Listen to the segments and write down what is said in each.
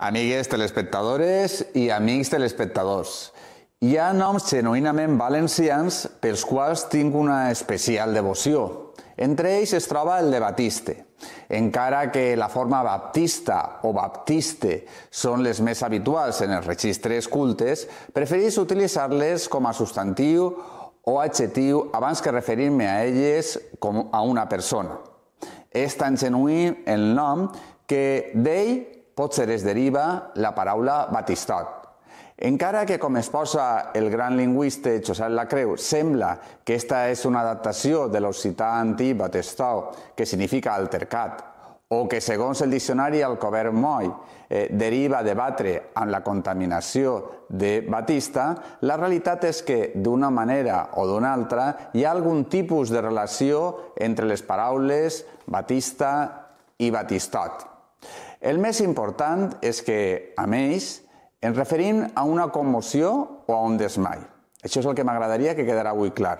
Amigues telespectadores i amics telespectadors, hi ha noms genuïnament valencians pels quals tinc una especial devoció. Entre ells es troba el de Batiste, encara que la forma baptista o baptiste són les més habituals en els registres cultes, preferís utilitzar-les com a substantiu o adjectiu abans que referir-me a elles com a una persona. És tan genuí el nom que d'ell potser es deriva la paraula batistot. Encara que, com posa el gran lingüista Josep Lacreu, sembla que esta és una adaptació de l'occità antí batistot, que significa altercat, o que, segons el diccionari cobert Moll, eh, deriva de batre amb la contaminació de Batista, la realitat és que, d'una manera o d'una altra, hi ha algun tipus de relació entre les paraules Batista i Batistot. El més important és que, a més, ens referim a una commoció o a un desmai. Això és el que m'agradaria que quedarà avui clar.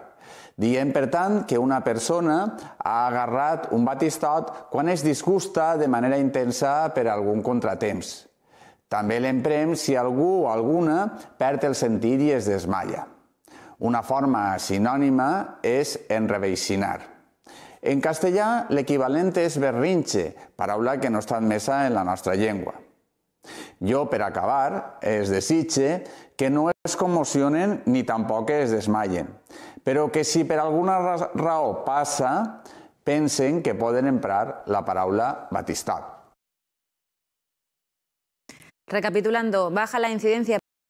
Diem, per tant, que una persona ha agarrat un batistot quan es disgusta de manera intensa per algun contratemps. També l'emprem si algú o alguna perd el sentit i es desmaia. Una forma sinònima és enreveixinar. En el equivalente es berrinche, paraula que no en mesa en la nuestra lengua. Yo, para acabar, es desitge que no es conmocionen ni tampoco es desmayen, pero que si por alguna rao pasa, pensen que pueden emprar la paraula batistat. Recapitulando, baja la incidencia